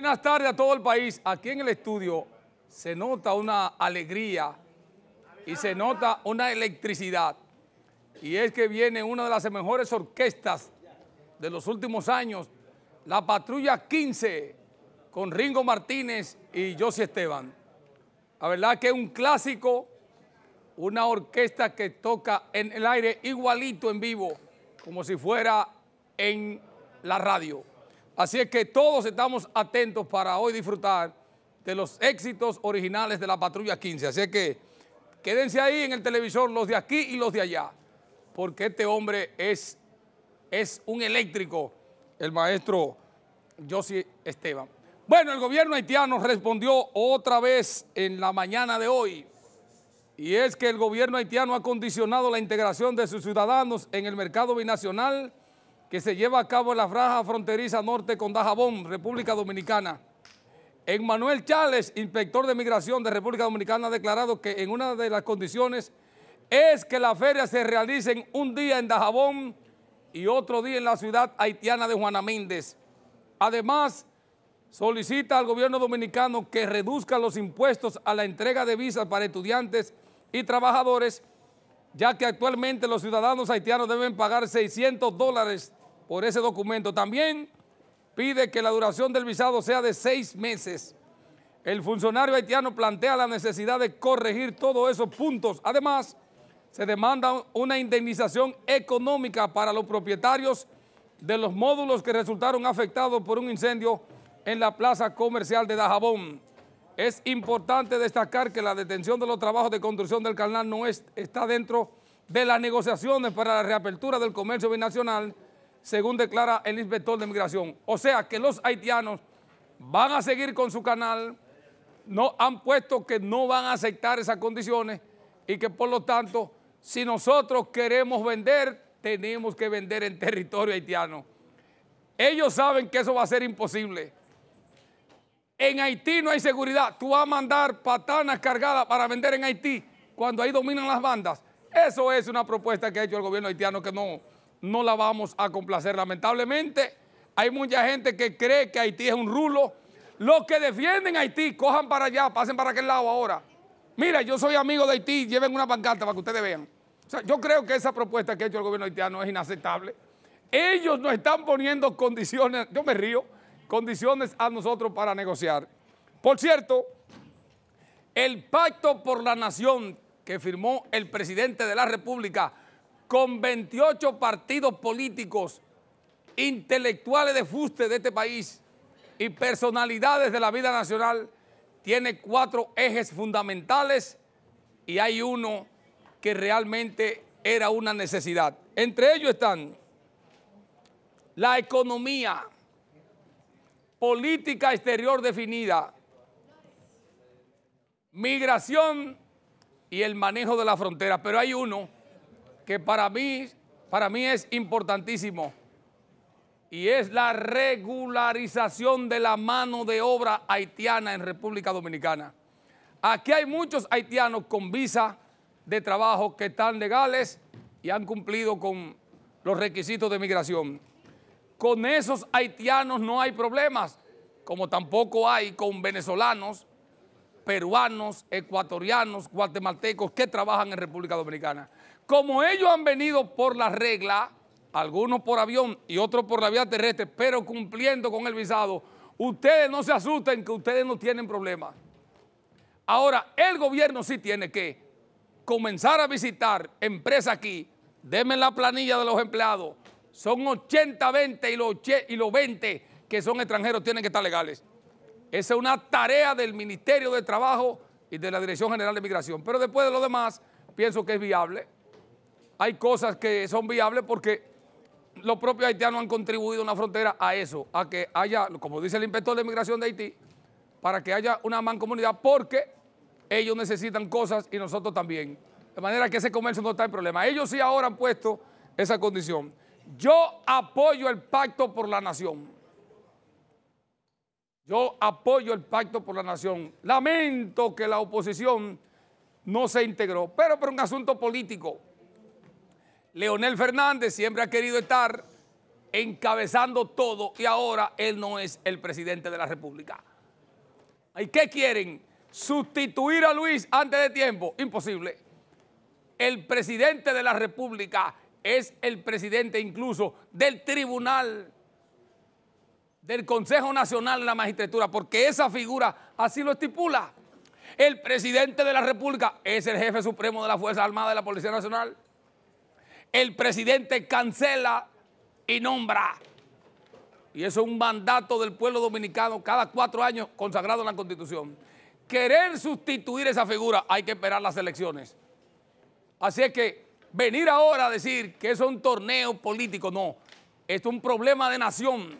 Buenas tardes a todo el país. Aquí en el estudio se nota una alegría y se nota una electricidad. Y es que viene una de las mejores orquestas de los últimos años, la Patrulla 15, con Ringo Martínez y Josie Esteban. La verdad que es un clásico, una orquesta que toca en el aire igualito en vivo, como si fuera en la radio. Así es que todos estamos atentos para hoy disfrutar de los éxitos originales de la Patrulla 15. Así es que quédense ahí en el televisor los de aquí y los de allá, porque este hombre es, es un eléctrico, el maestro Josie Esteban. Bueno, el gobierno haitiano respondió otra vez en la mañana de hoy. Y es que el gobierno haitiano ha condicionado la integración de sus ciudadanos en el mercado binacional que se lleva a cabo en la franja fronteriza norte con Dajabón, República Dominicana. Emmanuel Chávez, inspector de migración de República Dominicana, ha declarado que en una de las condiciones es que las ferias se realicen un día en Dajabón y otro día en la ciudad haitiana de Juana Méndez. Además, solicita al gobierno dominicano que reduzca los impuestos a la entrega de visas para estudiantes y trabajadores, ya que actualmente los ciudadanos haitianos deben pagar 600 dólares por ese documento. También pide que la duración del visado sea de seis meses. El funcionario haitiano plantea la necesidad de corregir todos esos puntos. Además, se demanda una indemnización económica para los propietarios de los módulos que resultaron afectados por un incendio en la plaza comercial de Dajabón. Es importante destacar que la detención de los trabajos de construcción del canal no está dentro de las negociaciones para la reapertura del comercio binacional según declara el inspector de migración. O sea que los haitianos van a seguir con su canal, no, han puesto que no van a aceptar esas condiciones y que por lo tanto, si nosotros queremos vender, tenemos que vender en territorio haitiano. Ellos saben que eso va a ser imposible. En Haití no hay seguridad. Tú vas a mandar patanas cargadas para vender en Haití cuando ahí dominan las bandas. Eso es una propuesta que ha hecho el gobierno haitiano que no, no la vamos a complacer. Lamentablemente, hay mucha gente que cree que Haití es un rulo. Los que defienden Haití, cojan para allá, pasen para aquel lado ahora. Mira, yo soy amigo de Haití, lleven una pancarta para que ustedes vean. O sea, yo creo que esa propuesta que ha hecho el gobierno haitiano es inaceptable. Ellos nos están poniendo condiciones, yo me río, condiciones a nosotros para negociar. Por cierto, el pacto por la nación que firmó el presidente de la República con 28 partidos políticos, intelectuales de fuste de este país y personalidades de la vida nacional, tiene cuatro ejes fundamentales y hay uno que realmente era una necesidad. Entre ellos están la economía, política exterior definida, migración y el manejo de la frontera. Pero hay uno que para mí, para mí es importantísimo y es la regularización de la mano de obra haitiana en República Dominicana. Aquí hay muchos haitianos con visa de trabajo que están legales y han cumplido con los requisitos de migración. Con esos haitianos no hay problemas, como tampoco hay con venezolanos, peruanos, ecuatorianos, guatemaltecos que trabajan en República Dominicana como ellos han venido por la regla, algunos por avión y otros por la vía terrestre, pero cumpliendo con el visado, ustedes no se asusten que ustedes no tienen problema. Ahora, el gobierno sí tiene que comenzar a visitar empresas aquí. Denme la planilla de los empleados. Son 80, 20 y los, y los 20 que son extranjeros tienen que estar legales. Esa es una tarea del Ministerio de Trabajo y de la Dirección General de Migración. Pero después de lo demás, pienso que es viable hay cosas que son viables porque los propios haitianos han contribuido una frontera a eso, a que haya, como dice el inspector de inmigración de Haití, para que haya una mancomunidad porque ellos necesitan cosas y nosotros también. De manera que ese comercio no está en problema. Ellos sí ahora han puesto esa condición. Yo apoyo el pacto por la nación. Yo apoyo el pacto por la nación. Lamento que la oposición no se integró, pero por un asunto político. Leonel Fernández siempre ha querido estar encabezando todo y ahora él no es el presidente de la República. ¿Y qué quieren? ¿Sustituir a Luis antes de tiempo? Imposible. El presidente de la República es el presidente incluso del tribunal, del Consejo Nacional de la Magistratura, porque esa figura así lo estipula. El presidente de la República es el jefe supremo de la Fuerza Armada de la Policía Nacional el presidente cancela y nombra. Y eso es un mandato del pueblo dominicano cada cuatro años consagrado en la Constitución. Querer sustituir esa figura, hay que esperar las elecciones. Así es que venir ahora a decir que es un torneo político, no. es un problema de nación.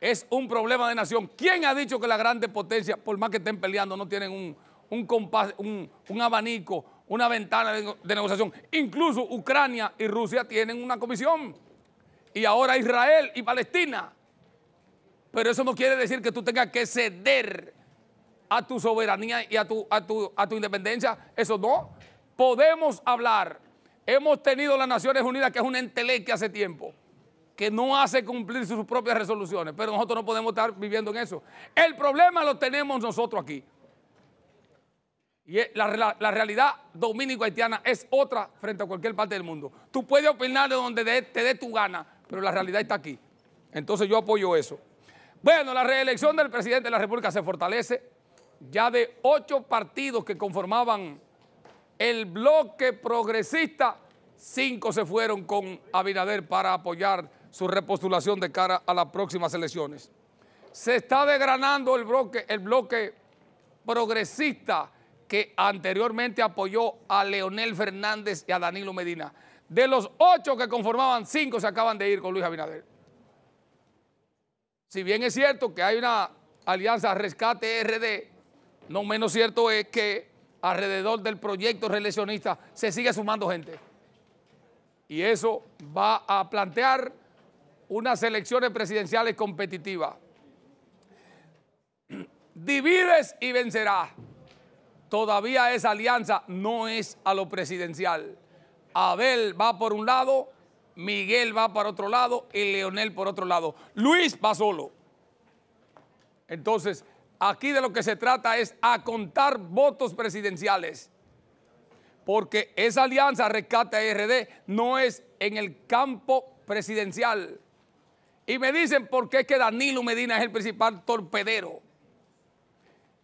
Es un problema de nación. ¿Quién ha dicho que las grandes potencias, por más que estén peleando, no tienen un, compás, un, un abanico una ventana de negociación. Incluso Ucrania y Rusia tienen una comisión. Y ahora Israel y Palestina. Pero eso no quiere decir que tú tengas que ceder a tu soberanía y a tu, a tu, a tu independencia. Eso no. Podemos hablar. Hemos tenido las Naciones Unidas, que es un que hace tiempo, que no hace cumplir sus propias resoluciones, pero nosotros no podemos estar viviendo en eso. El problema lo tenemos nosotros aquí. Y la, realidad dominico-haitiana es otra frente a cualquier parte del mundo. Tú puedes opinar de donde te dé tu gana, pero la realidad está aquí. Entonces yo apoyo eso. Bueno, la reelección del presidente de la República se fortalece. Ya de ocho partidos que conformaban el bloque progresista, cinco se fueron con Abinader para apoyar su repostulación de cara a las próximas elecciones. Se está desgranando el bloque, el bloque progresista que anteriormente apoyó a Leonel Fernández y a Danilo Medina. De los ocho que conformaban, cinco se acaban de ir con Luis Abinader. Si bien es cierto que hay una alianza rescate RD, no menos cierto es que alrededor del proyecto reeleccionista se sigue sumando gente. Y eso va a plantear unas elecciones presidenciales competitivas. Divides y vencerás todavía esa alianza no es a lo presidencial. Abel va por un lado, Miguel va para otro lado y Leonel por otro lado. Luis va solo. Entonces, aquí de lo que se trata es a contar votos presidenciales. Porque esa alianza Rescate RD no es en el campo presidencial. Y me dicen por qué es que Danilo Medina es el principal torpedero.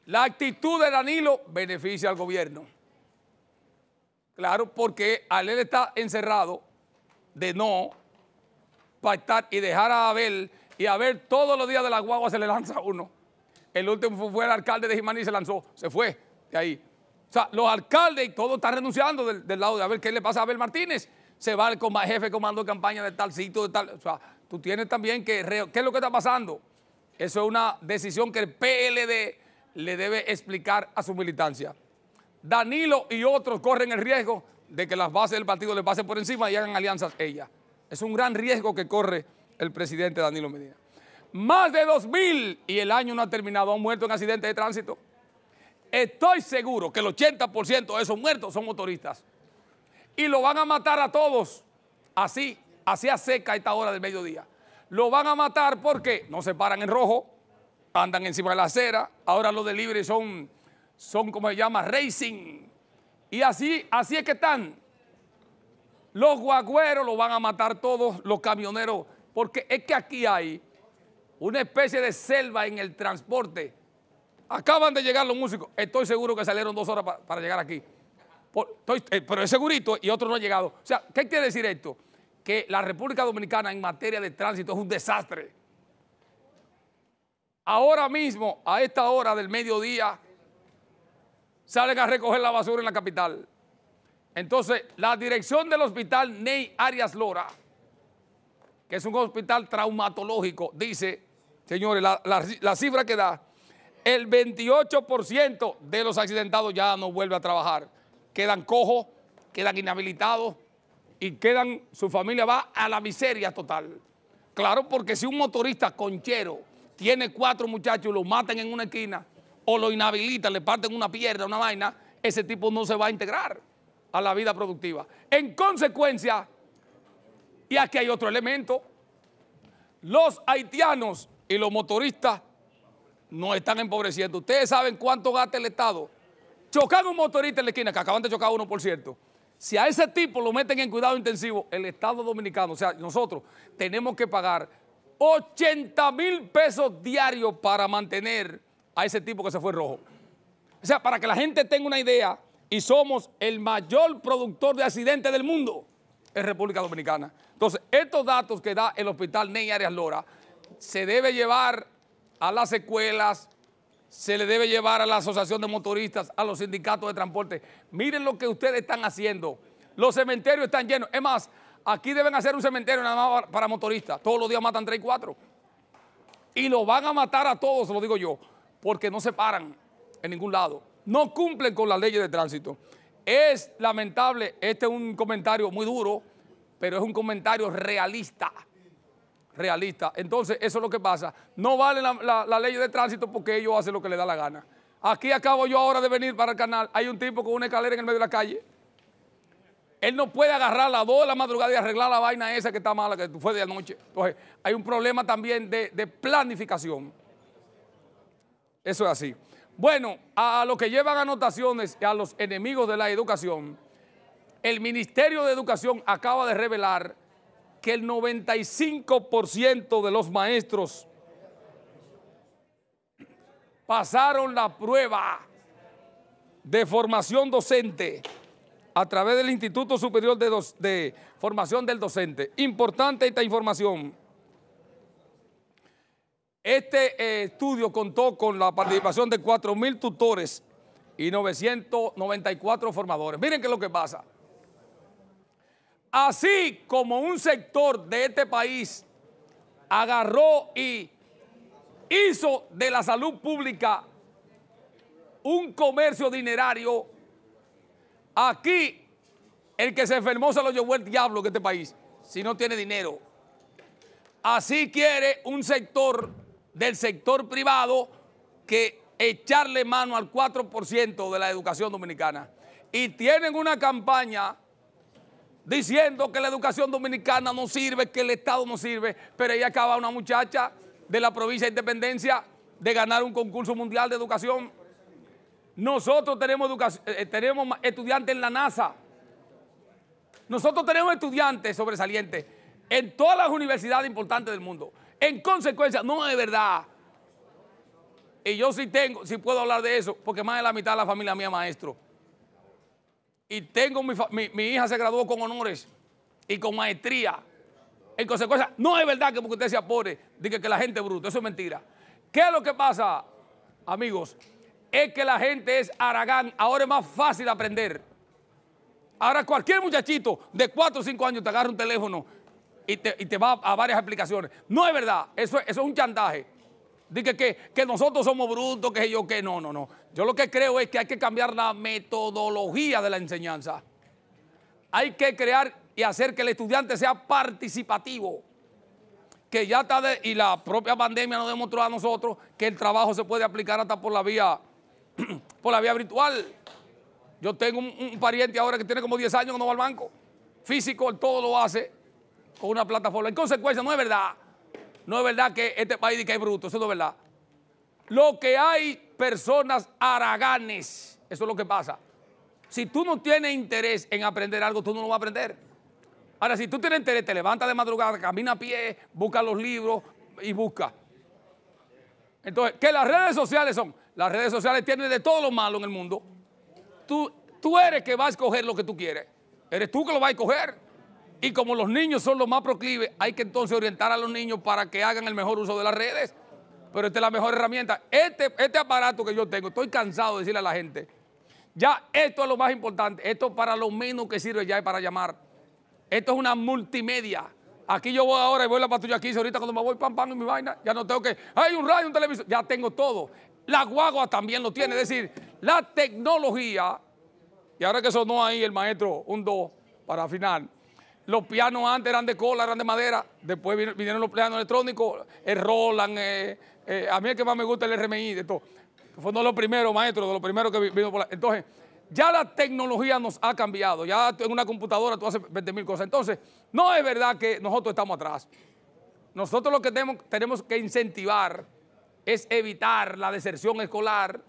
La actitud de Danilo beneficia al gobierno. Claro, porque al está encerrado de no pactar y dejar a Abel y a ver todos los días de la guagua se le lanza uno. El último fue el alcalde de Jimaní y se lanzó, se fue de ahí. O sea, los alcaldes y todo están renunciando del, lado de Abel. ¿Qué le pasa a Abel Martínez? Se va el jefe comando de campaña de tal sitio, de tal. O sea, tú tienes también que. ¿Qué es lo que está pasando? Eso es una decisión que el PLD le debe explicar a su militancia. Danilo y otros corren el riesgo de que las bases del partido le pasen por encima y hagan alianzas ellas. Es un gran riesgo que corre el presidente Danilo Medina. Más de 2.000, y el año no ha terminado, han muerto en accidentes de tránsito. Estoy seguro que el 80% de esos muertos son motoristas. Y lo van a matar a todos, así, así a seca a esta hora del mediodía. Lo van a matar porque no se paran en rojo, andan encima de la acera. Ahora los delivery son, son como se llama, racing. Y así, así es que están. Los guagüeros los van a matar todos, los camioneros, porque es que aquí hay una especie de selva en el transporte. Acaban de llegar los músicos. Estoy seguro que salieron dos horas para llegar aquí. Eh, pero es segurito y otro no ha llegado. O sea, ¿qué quiere decir esto? Que la República Dominicana en materia de tránsito es un desastre ahora mismo, a esta hora del mediodía, salen a recoger la basura en la capital. Entonces, la dirección del hospital Ney Arias Lora, que es un hospital traumatológico, dice, señores, la, cifra que da, el 28% de los accidentados ya no vuelve a trabajar. Quedan cojos, quedan inhabilitados y quedan, su familia va a la miseria total. Claro, porque si un motorista conchero tiene cuatro muchachos y lo matan en una esquina o lo inhabilitan, le parten una pierna, una vaina, ese tipo no se va a integrar a la vida productiva. En consecuencia, y aquí hay otro elemento, los haitianos y los motoristas no están empobreciendo. Ustedes saben cuánto gasta el Estado. Chocan un motorista en la esquina, que acaban de chocar uno, por cierto. Si a ese tipo lo meten en cuidado intensivo, el Estado dominicano, o sea, nosotros tenemos que pagar 80 mil pesos diarios para mantener a ese tipo que se fue rojo. O sea, para que la gente tenga una idea, y somos el mayor productor de accidentes del mundo en República Dominicana. Entonces, estos datos que da el hospital Ney Arias Lora se debe llevar a las escuelas, se le debe llevar a la asociación de motoristas, a los sindicatos de transporte. Miren lo que ustedes están haciendo. Los cementerios están llenos. Es más, Aquí deben hacer un cementerio nada más para motoristas. Todos los días matan tres, y cuatro, Y lo van a matar a todos, lo digo yo, porque no se paran en ningún lado. No cumplen con las leyes de tránsito. Es lamentable, este es un comentario muy duro, pero es un comentario realista. Realista. Entonces, eso es lo que pasa. No vale la, ley de tránsito porque ellos hacen lo que les da la gana. Aquí acabo yo ahora de venir para el canal. Hay un tipo con una escalera en el medio de la calle. Él no puede agarrar la dos de la madrugada y arreglar la vaina esa que está mala, que fue de anoche. hay un problema también de, de planificación. Eso es así. Bueno, a los que llevan anotaciones, a los enemigos de la educación, el Ministerio de Educación acaba de revelar que el 95% de los maestros pasaron la prueba de formación docente a través del Instituto Superior de, de Formación del Docente. Importante esta información. Este eh, estudio contó con la participación de 4.000 tutores y 994 formadores. Miren qué es lo que pasa. Así como un sector de este país agarró y hizo de la salud pública un comercio dinerario Aquí, el que se enfermó se lo llevó el diablo que este país, si no tiene dinero. Así quiere un sector del sector privado que echarle mano al 4% de la educación dominicana. Y tienen una campaña diciendo que la educación dominicana no sirve, que el Estado no sirve, pero ahí acaba una muchacha de la provincia de Independencia de ganar un concurso mundial de educación nosotros tenemos, educación, eh, eh, tenemos estudiantes en la NASA. Nosotros tenemos estudiantes sobresalientes en todas las universidades importantes del mundo. En consecuencia, no es verdad. Y yo sí tengo, sí puedo hablar de eso, porque más de la mitad de la familia mía es maestro. Y tengo mi, mi, hija se graduó con honores y con maestría. En consecuencia, no es verdad que porque usted sea pobre, diga que la gente es bruta. Eso es mentira. ¿Qué es lo que pasa, amigos? es que la gente es aragán. Ahora es más fácil aprender. Ahora cualquier muchachito de 4 o 5 años te agarra un teléfono y te, va a, varias aplicaciones. No es verdad, eso, es un chantaje. Dice que, nosotros somos brutos, que yo que no, no, no. Yo lo que creo es que hay que cambiar la metodología de la enseñanza. Hay que crear y hacer que el estudiante sea participativo. Que ya está y la propia pandemia nos demostró a nosotros que el trabajo se puede aplicar hasta por la vía por la vía virtual. Yo tengo un, pariente ahora que tiene como 10 años que no va al banco. Físico, todo lo hace con una plataforma. En consecuencia, no es verdad. No es verdad que este país que hay bruto. Eso no es verdad. Lo que hay personas araganes Eso es lo que pasa. Si tú no tienes interés en aprender algo, tú no lo vas a aprender. Ahora, si tú tienes interés, te levanta de madrugada, camina a pie, busca los libros y busca. Entonces, ¿qué las redes sociales son? Las redes sociales tienen de todo lo malo en el mundo. Tú, tú eres que vas a escoger lo que tú quieres. Eres tú que lo vas a escoger. Y como los niños son los más proclives, hay que entonces orientar a los niños para que hagan el mejor uso de las redes. Pero esta es la mejor herramienta. Este, este aparato que yo tengo, estoy cansado de decirle a la gente, ya esto es lo más importante. Esto para lo menos que sirve ya es para llamar. Esto es una multimedia. Aquí yo voy ahora y voy a la patrulla aquí, Ahorita cuando me voy, pam, pam, en mi vaina, ya no tengo que. Hay un radio, un televisor. Ya tengo todo. La guagua también lo tiene. Es decir, la tecnología. Y ahora que sonó ahí el maestro, un dos, para final. Los pianos antes eran de cola, eran de madera. Después vinieron los pianos electrónicos, el Roland. a mí el que más me gusta el RMI, de todo. Fue uno de los primeros, maestro, de los primeros que vino por la. Entonces ya la tecnología nos ha cambiado. Ya en una computadora tú haces 20 mil cosas. Entonces, no es verdad que nosotros estamos atrás. Nosotros lo que tenemos, tenemos que incentivar es evitar la deserción escolar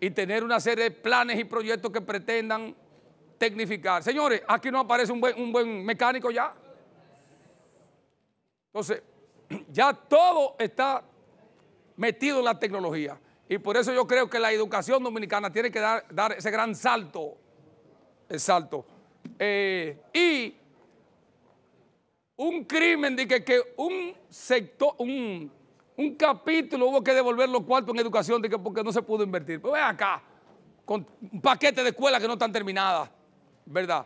y tener una serie de planes y proyectos que pretendan tecnificar. Señores, aquí no aparece un buen, un buen mecánico ya. Entonces, ya todo está metido en la tecnología. Y por eso yo creo que la educación dominicana tiene que dar, ese gran salto. El salto. Eh, y un crimen de que, un sector, un, capítulo hubo que devolver los cuartos en educación de que porque no se pudo invertir. Pues ven acá, con un paquete de escuelas que no están terminadas, ¿verdad?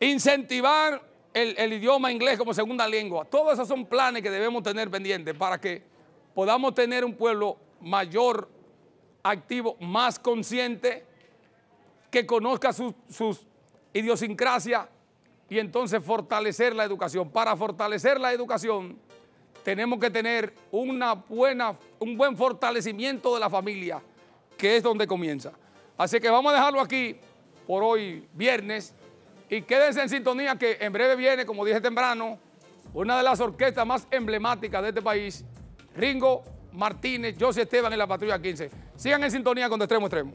Incentivar el, el idioma inglés como segunda lengua. Todos esos son planes que debemos tener pendientes para que podamos tener un pueblo mayor activo, más consciente, que conozca sus, idiosincrasias y entonces fortalecer la educación. Para fortalecer la educación tenemos que tener una buena, un buen fortalecimiento de la familia, que es donde comienza. Así que vamos a dejarlo aquí por hoy viernes y quédense en sintonía que en breve viene, como dije temprano, una de las orquestas más emblemáticas de este país, Ringo Martínez, José Esteban en la patrulla 15. Sigan en sintonía con De Extremo Extremo.